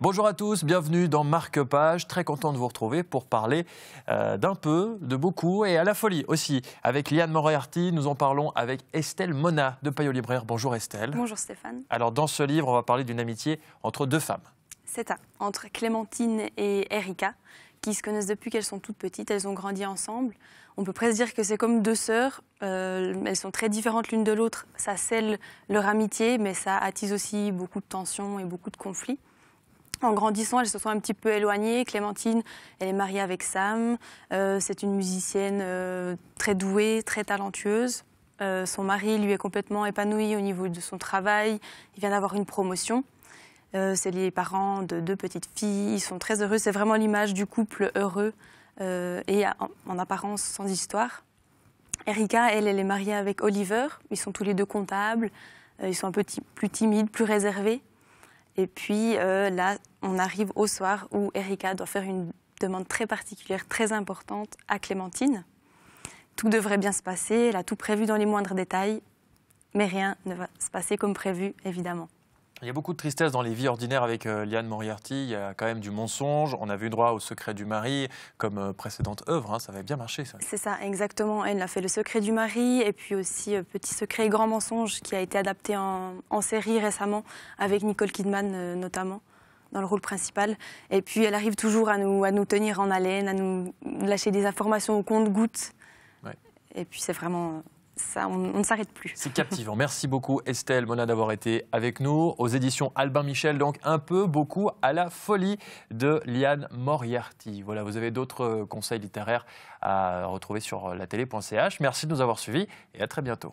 Bonjour à tous, bienvenue dans Marque Page. Très content de vous retrouver pour parler euh, d'un peu, de beaucoup et à la folie aussi. Avec Liane Moriarty, nous en parlons avec Estelle Mona de Payot Libraire. Bonjour Estelle. Bonjour Stéphane. Alors dans ce livre, on va parler d'une amitié entre deux femmes. C'est ça, entre Clémentine et Erika, qui se connaissent depuis qu'elles sont toutes petites. Elles ont grandi ensemble. On peut presque dire que c'est comme deux sœurs. Euh, elles sont très différentes l'une de l'autre. Ça scelle leur amitié, mais ça attise aussi beaucoup de tensions et beaucoup de conflits en grandissant, elles se sont un petit peu éloignées. Clémentine, elle est mariée avec Sam. Euh, c'est une musicienne euh, très douée, très talentueuse. Euh, son mari, lui, est complètement épanoui au niveau de son travail. Il vient d'avoir une promotion. c'est les parents de deux petites filles. Ils sont très heureux. C'est vraiment l'image du couple heureux et en, en apparence sans histoire. Erika, elle, elle est mariée avec Oliver. Ils sont tous les deux comptables. Ils sont un peu plus timides, plus réservés. Et puis euh, là, on arrive au soir où Erika doit faire une demande très particulière, très importante à Clémentine. Tout devrait bien se passer, elle a tout prévu dans les moindres détails, mais rien ne va se passer comme prévu, évidemment. Il y a beaucoup de tristesse dans les vies ordinaires avec euh, Liane Moriarty. Il y a quand même du mensonge. On a vu droit au secret du mari comme euh, précédente œuvre. Hein. ça avait bien marché, ça. C'est ça, exactement. Elle a fait le secret du mari et puis aussi euh, Petit secret et grand mensonge qui a été adapté en, série récemment avec Nicole Kidman notamment dans le rôle principal. Et puis elle arrive toujours à nous, à nous tenir en haleine, à nous lâcher des informations au compte-gouttes. Et puis c'est vraiment on, ne s'arrête plus. C'est captivant. Merci beaucoup Estelle Mona d'avoir été avec nous aux éditions Albin Michel, donc un peu beaucoup à la folie de Liane Moriarty. Voilà, vous avez d'autres euh, conseils littéraires à retrouver sur la télé.ch. Merci de nous avoir suivis et à très bientôt.